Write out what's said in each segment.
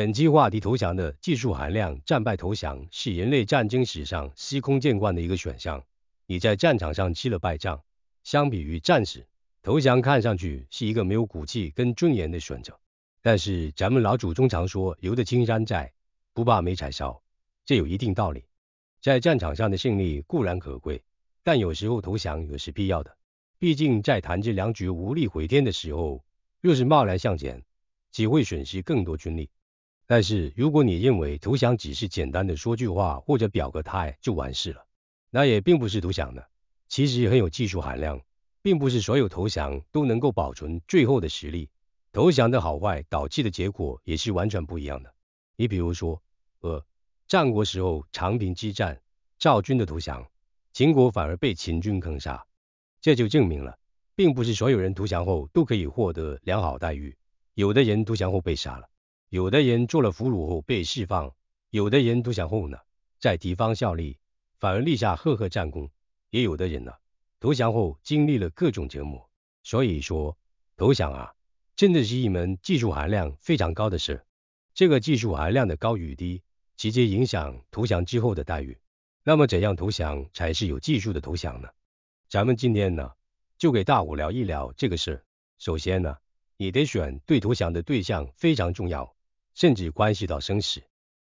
本期话题：投降的技术含量。战败投降是人类战争史上司空见惯的一个选项。你在战场上吃了败仗，相比于战士，投降看上去是一个没有骨气跟尊严的选择。但是咱们老祖宗常说：“留得青山在，不怕没柴烧。”这有一定道理。在战场上的胜利固然可贵，但有时候投降也是必要的。毕竟在谈之粮局无力回天的时候，若是贸然向前，只会损失更多军力。但是，如果你认为投降只是简单的说句话或者表个态就完事了，那也并不是投降的。其实很有技术含量，并不是所有投降都能够保存最后的实力。投降的好坏，导致的结果也是完全不一样的。你比如说，呃，战国时候长平之战，赵军的投降，秦国反而被秦军坑杀，这就证明了，并不是所有人投降后都可以获得良好待遇，有的人投降后被杀了。有的人做了俘虏后被释放，有的人投降后呢，在敌方效力，反而立下赫赫战功，也有的人呢，投降后经历了各种折磨。所以说，投降啊，真的是一门技术含量非常高的事。这个技术含量的高与低，直接影响投降之后的待遇。那么，怎样投降才是有技术的投降呢？咱们今天呢，就给大武聊一聊这个事。首先呢，你得选对投降的对象非常重要。甚至关系到生死。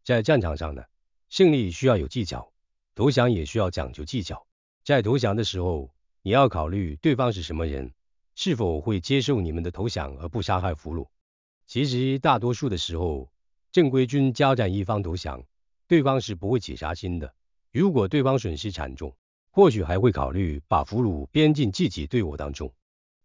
在战场上呢，胜利需要有技巧，投降也需要讲究技巧。在投降的时候，你要考虑对方是什么人，是否会接受你们的投降而不杀害俘虏。其实大多数的时候，正规军交战一方投降，对方是不会起杀心的。如果对方损失惨重，或许还会考虑把俘虏编进自己队伍当中。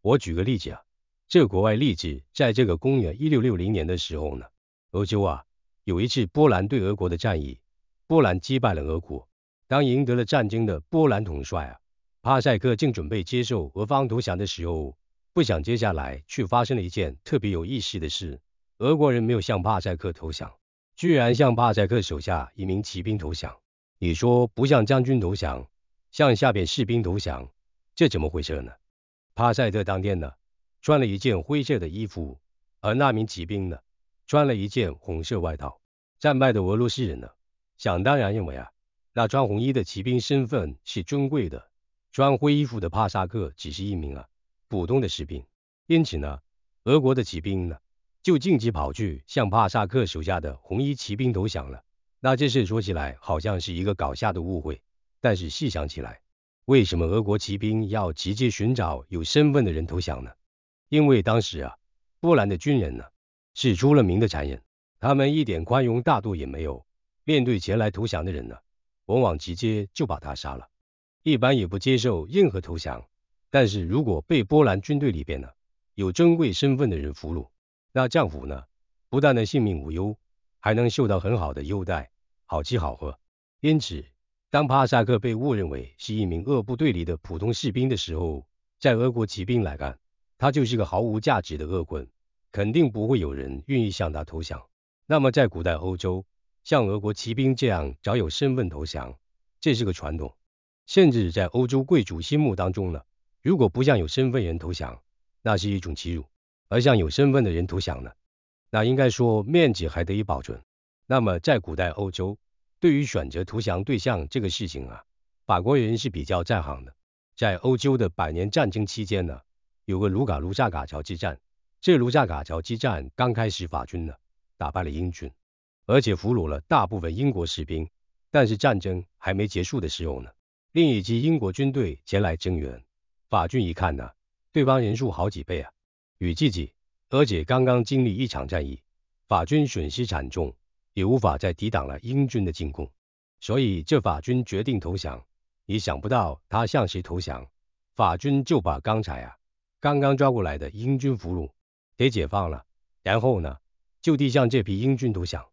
我举个例子啊，这国外例子，在这个公元一六六零年的时候呢。欧洲啊，有一次波兰对俄国的战役，波兰击败了俄国。当赢得了战争的波兰统帅啊，帕赛克正准备接受俄方投降的时候，不想接下来却发生了一件特别有意思的事：俄国人没有向帕赛克投降，居然向帕赛克手下一名骑兵投降。你说不向将军投降，向下边士兵投降，这怎么回事呢？帕赛特当天呢，穿了一件灰色的衣服，而那名骑兵呢？穿了一件红色外套，战败的俄罗斯人呢，想当然认为啊，那穿红衣的骑兵身份是尊贵的，穿灰衣服的帕萨克只是一名啊普通的士兵，因此呢，俄国的骑兵呢就径直跑去向帕萨克手下的红衣骑兵投降了。那这事说起来好像是一个搞笑的误会，但是细想起来，为什么俄国骑兵要直接寻找有身份的人投降呢？因为当时啊，波兰的军人呢。是出了名的残忍，他们一点宽容大度也没有。面对前来投降的人呢，往往直接就把他杀了，一般也不接受任何投降。但是如果被波兰军队里边呢有尊贵身份的人俘虏，那丈夫呢不但能性命无忧，还能受到很好的优待，好吃好喝。因此，当帕萨克被误认为是一名恶部队里的普通士兵的时候，在俄国骑兵来看，他就是个毫无价值的恶棍。肯定不会有人愿意向他投降。那么在古代欧洲，像俄国骑兵这样找有身份投降，这是个传统，甚至在欧洲贵族心目当中呢。如果不向有身份人投降，那是一种耻辱；而向有身份的人投降呢，那应该说面子还得以保存。那么在古代欧洲，对于选择投降对象这个事情啊，法国人是比较在行的。在欧洲的百年战争期间呢，有个卢卡卢萨嘎桥之战。这卢扎卡桥激战刚开始，法军呢打败了英军，而且俘虏了大部分英国士兵。但是战争还没结束的时候呢，另一支英国军队前来增援，法军一看呢，对方人数好几倍啊，与自己，而且刚刚经历一场战役，法军损失惨重，也无法再抵挡了英军的进攻，所以这法军决定投降。你想不到他向谁投降，法军就把刚才啊，刚刚抓过来的英军俘虏。给解放了，然后呢，就地向这批英军投降。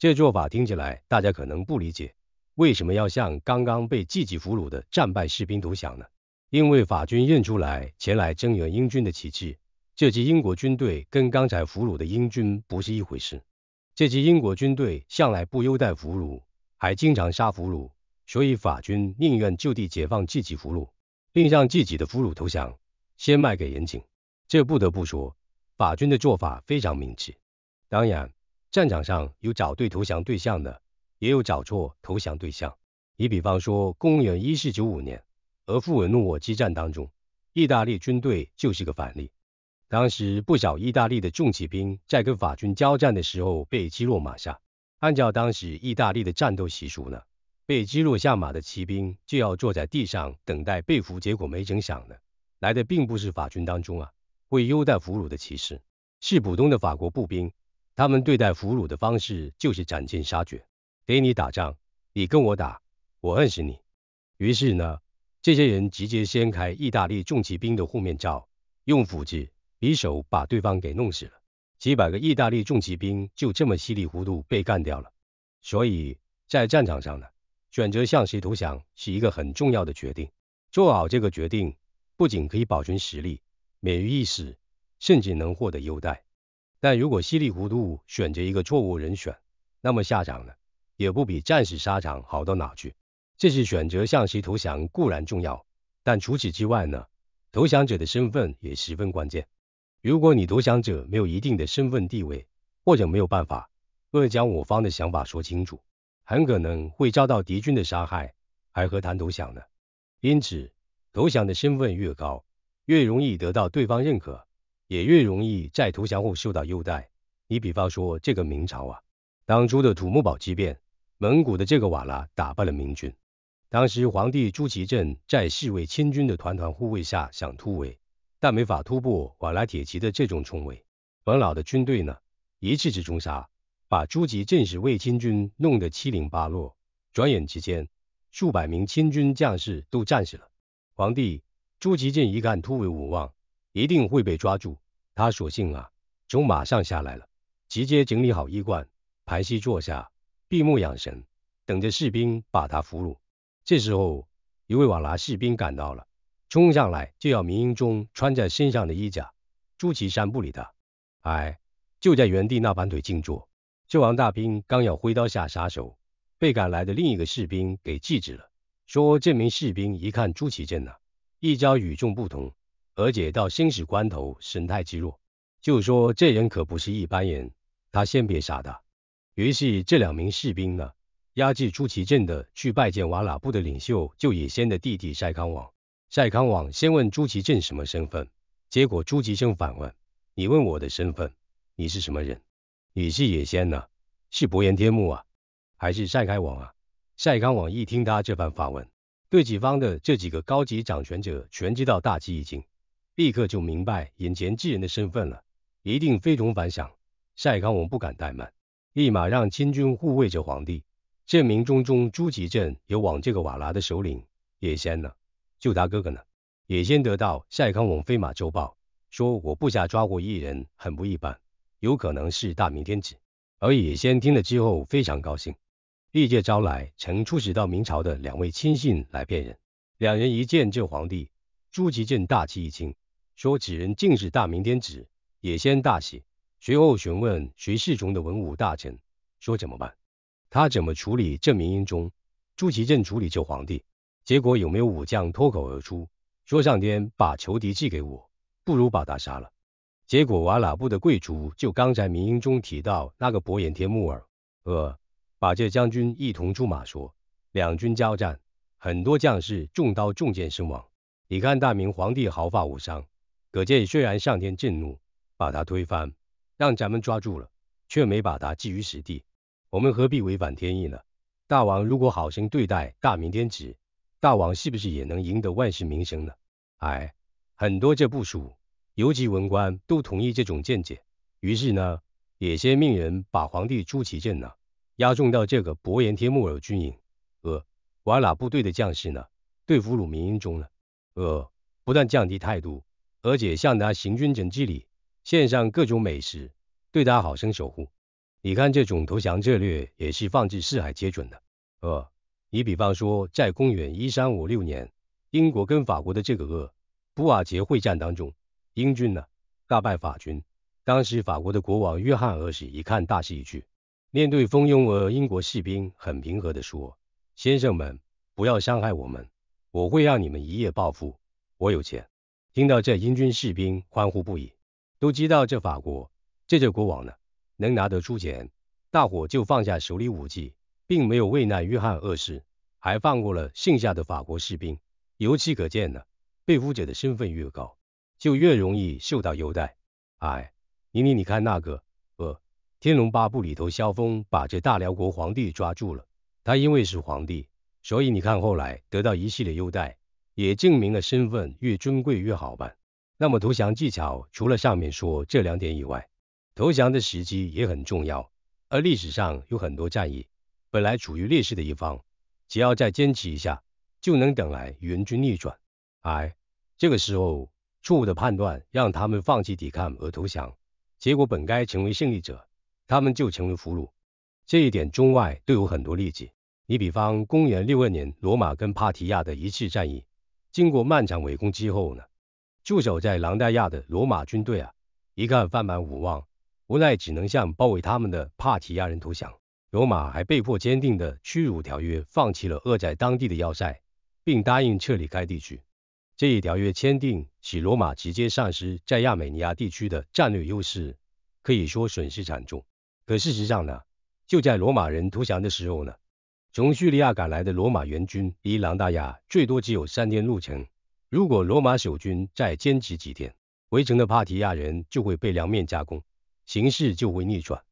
这做法听起来大家可能不理解，为什么要向刚刚被自己俘虏的战败士兵投降呢？因为法军认出来前来增援英军的旗帜，这支英国军队跟刚才俘虏的英军不是一回事。这支英国军队向来不优待俘虏，还经常杀俘虏，所以法军宁愿就地解放自己俘虏，并让自己的俘虏投降，先卖给严情。这不得不说。法军的做法非常明智。当然，战场上有找对投降对象的，也有找错投降对象。你比方说，公元1495年，俄夫尔诺沃激战当中，意大利军队就是个反例。当时不少意大利的重骑兵在跟法军交战的时候被击落马下。按照当时意大利的战斗习俗呢，被击落下马的骑兵就要坐在地上等待被俘。结果没成想呢，来的并不是法军当中啊。会优待俘虏的骑士是普通的法国步兵，他们对待俘虏的方式就是斩尽杀绝。给你打仗，你跟我打，我摁死你。于是呢，这些人直接掀开意大利重骑兵的护面罩，用斧子、匕首把对方给弄死了。几百个意大利重骑兵就这么稀里糊涂被干掉了。所以在战场上呢，选择向谁投降是一个很重要的决定。做好这个决定，不仅可以保存实力。免于一死，甚至能获得优待。但如果稀里糊涂选择一个错误人选，那么下场呢，也不比战死沙场好到哪去。这是选择向谁投降固然重要，但除此之外呢？投降者的身份也十分关键。如果你投降者没有一定的身份地位，或者没有办法为了将我方的想法说清楚，很可能会遭到敌军的杀害，还何谈投降呢？因此，投降的身份越高。越容易得到对方认可，也越容易在投降后受到优待。你比方说这个明朝啊，当初的土木堡之变，蒙古的这个瓦剌打败了明军。当时皇帝朱祁镇在侍卫亲军的团团护卫下想突围，但没法突破瓦剌铁骑的这种重围。王老的军队呢，一次次中杀，把朱祁镇使卫亲军弄得七零八落。转眼之间，数百名亲军将士都战死了，皇帝。朱祁镇一看突围无望，一定会被抓住，他索性啊，从马上下来了，直接整理好衣冠，盘膝坐下，闭目养神，等着士兵把他俘虏。这时候，一位瓦剌士兵赶到了，冲上来就要明英宗穿在身上的衣甲。朱祁山不理他，哎，就在原地那盘腿静坐。这王大兵刚要挥刀下杀手，被赶来的另一个士兵给制止了，说这名士兵一看朱祁镇呢。一招与众不同，而且到生死关头神态极弱，就说这人可不是一般人。他先别杀他。于是这两名士兵呢，押制朱祁镇的去拜见瓦剌部的领袖，就野先的弟弟赛康王。赛康王先问朱祁镇什么身份，结果朱祁镇反问：“你问我的身份，你是什么人？你是野先呢？是伯颜帖目啊，还是赛开王啊？”赛康王一听他这番发问。对己方的这几个高级掌权者全知道大吃一惊，立刻就明白眼前巨人的身份了，一定非同凡响。赛康王不敢怠慢，立马让亲军护卫着皇帝。这明中宗朱祁镇有往这个瓦剌的首领也先呢，就他哥哥呢。也先得到赛康王飞马周报，说我部下抓过一人，很不一般，有可能是大明天子。而也先听了之后非常高兴。历届招来曾出使到明朝的两位亲信来辨认。两人一见这皇帝，朱祁镇大吃一惊，说此人竟是大明天子。也先大喜，随后询问随侍中的文武大臣，说怎么办？他怎么处理这明英宗？朱祁镇处理这皇帝，结果有没有武将脱口而出，说上天把仇敌赐给我，不如把他杀了。结果瓦剌部的贵族就刚才明英中提到那个伯颜帖木儿，呃。把这将军一同出马说，两军交战，很多将士中刀中箭身亡。你看大明皇帝毫发无伤。可见虽然上天震怒，把他推翻，让咱们抓住了，却没把他置于死地。我们何必违反天意呢？大王如果好心对待大明天子，大王是不是也能赢得万世名声呢？哎，很多这部署，尤其文官都同意这种见解。于是呢，也先命人把皇帝朱祁镇啊。押送到这个伯延帖木尔军营，呃，瓦剌部队的将士呢，对俘虏民英中呢，呃，不但降低态度，而且向他行军整记里献上各种美食，对他好生守护。你看这种投降策略也是放置四海皆准的。呃，你比方说在公元一三五六年，英国跟法国的这个呃布瓦捷会战当中，英军呢大败法军，当时法国的国王约翰二世一看大势已去。面对蜂拥而英国士兵很平和的说：“先生们，不要伤害我们，我会让你们一夜暴富。我有钱。”听到这，英军士兵欢呼不已。都知道这法国这这国王呢，能拿得出钱，大伙就放下手里武器，并没有为难约翰二世，还放过了剩下的法国士兵。由此可见呢，被俘者的身份越高，就越容易受到优待。哎，你你你看那个。《天龙八部》里头，萧峰把这大辽国皇帝抓住了。他因为是皇帝，所以你看后来得到一系列优待，也证明了身份越尊贵越好办。那么投降技巧，除了上面说这两点以外，投降的时机也很重要。而历史上有很多战役，本来处于劣势的一方，只要再坚持一下，就能等来援军逆转。哎，这个时候错误的判断让他们放弃抵抗而投降，结果本该成为胜利者。他们就成为俘虏，这一点中外都有很多例子。你比方公元六二年，罗马跟帕提亚的一次战役，经过漫长围攻之后呢，驻守在朗代亚的罗马军队啊，一看万满无望，无奈只能向包围他们的帕提亚人投降。罗马还被迫坚定的屈辱条约，放弃了扼在当地的要塞，并答应撤离该地区。这一条约签订，使罗马直接丧失在亚美尼亚地区的战略优势，可以说损失惨重。可事实上呢，就在罗马人投降的时候呢，从叙利亚赶来的罗马援军离朗大亚最多只有三天路程。如果罗马守军再坚持几天，围城的帕提亚人就会被两面夹攻，形势就会逆转。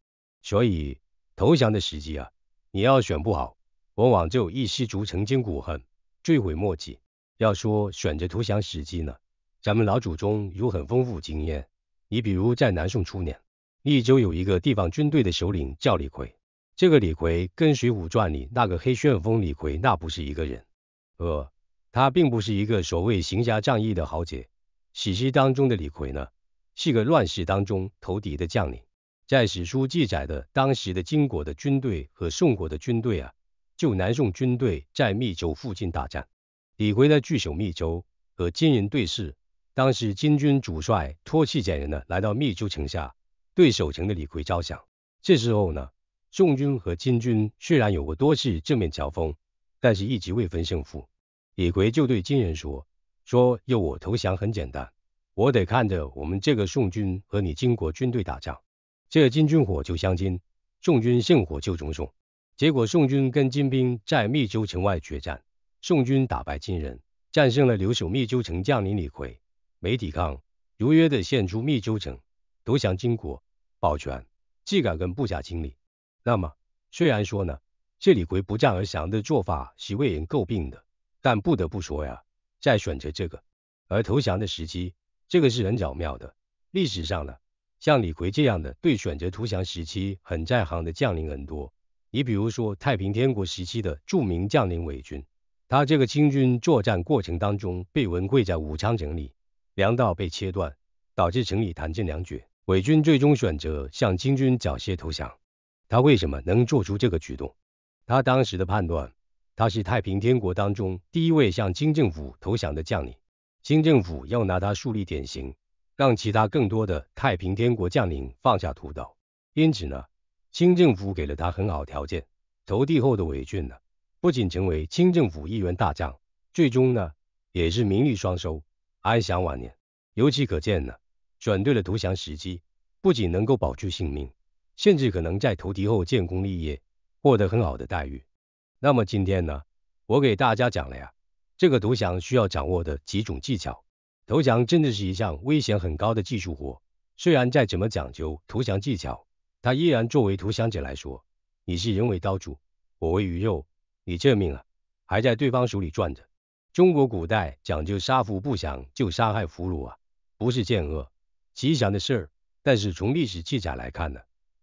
所以投降的时机啊，你要选不好，往往就一失足成千古恨，追悔莫及。要说选择投降时机呢，咱们老祖宗有很丰富经验。你比如在南宋初年。密州有一个地方军队的首领叫李逵，这个李逵跟水浒传》里那个黑旋风李逵那不是一个人，呃，他并不是一个所谓行侠仗义的豪杰，史诗当中的李逵呢是个乱世当中投敌的将领，在史书记载的当时的金国的军队和宋国的军队啊，就南宋军队在密州附近大战，李逵呢据守密州和金人对峙，当时金军主帅脱气简人呢来到密州城下。对守城的李逵招降。这时候呢，宋军和金军虽然有过多次正面交锋，但是一直未分胜负。李逵就对金人说：“说要我投降很简单，我得看着我们这个宋军和你金国军队打仗，这金军火就相金，宋军圣火就从宋。”结果宋军跟金兵在密州城外决战，宋军打败金人，战胜了留守密州城将领李逵，没抵抗，如约的献出密州城，投降金国。保全，既敢跟部下清理。那么，虽然说呢，这李逵不战而降的做法是为人诟病的，但不得不说呀，在选择这个而投降的时机，这个是很巧妙的。历史上呢，像李逵这样的对选择投降时期很在行的将领很多。你比如说太平天国时期的著名将领韦军，他这个清军作战过程当中，被文贵在武昌城里粮道被切断，导致城里弹尽粮绝。伪军最终选择向清军缴械投降，他为什么能做出这个举动？他当时的判断，他是太平天国当中第一位向清政府投降的将领，清政府要拿他树立典型，让其他更多的太平天国将领放下屠刀。因此呢，清政府给了他很好条件，投递后的伪军呢，不仅成为清政府一员大将，最终呢也是名利双收，安享晚年。由此可见呢。选对了投降时机，不仅能够保住性命，甚至可能在投敌后建功立业，获得很好的待遇。那么今天呢，我给大家讲了呀，这个投降需要掌握的几种技巧。投降真的是一项危险很高的技术活。虽然再怎么讲究投降技巧，他依然作为投降者来说，你是人为刀俎，我为鱼肉，你这命啊，还在对方手里转着。中国古代讲究杀父不降，就杀害俘虏啊，不是见恶。吉祥的事儿，但是从历史记载来看呢，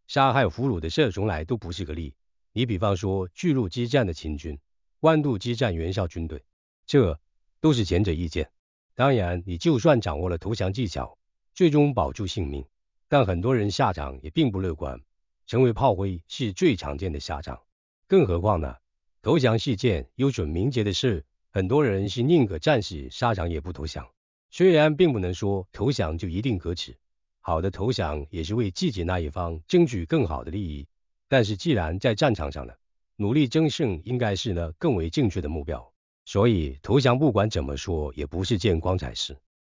杀害俘虏的事儿从来都不是个例。你比方说巨鹿之战的秦军，万渡之战袁绍军队，这都是前者意见。当然，你就算掌握了投降技巧，最终保住性命，但很多人下场也并不乐观，成为炮灰是最常见的下场。更何况呢，投降是件有损名节的事，很多人是宁可战死沙场也不投降。虽然并不能说投降就一定可耻，好的投降也是为自己那一方争取更好的利益。但是既然在战场上了，努力争胜应该是呢更为正确的目标。所以投降不管怎么说也不是件光彩事。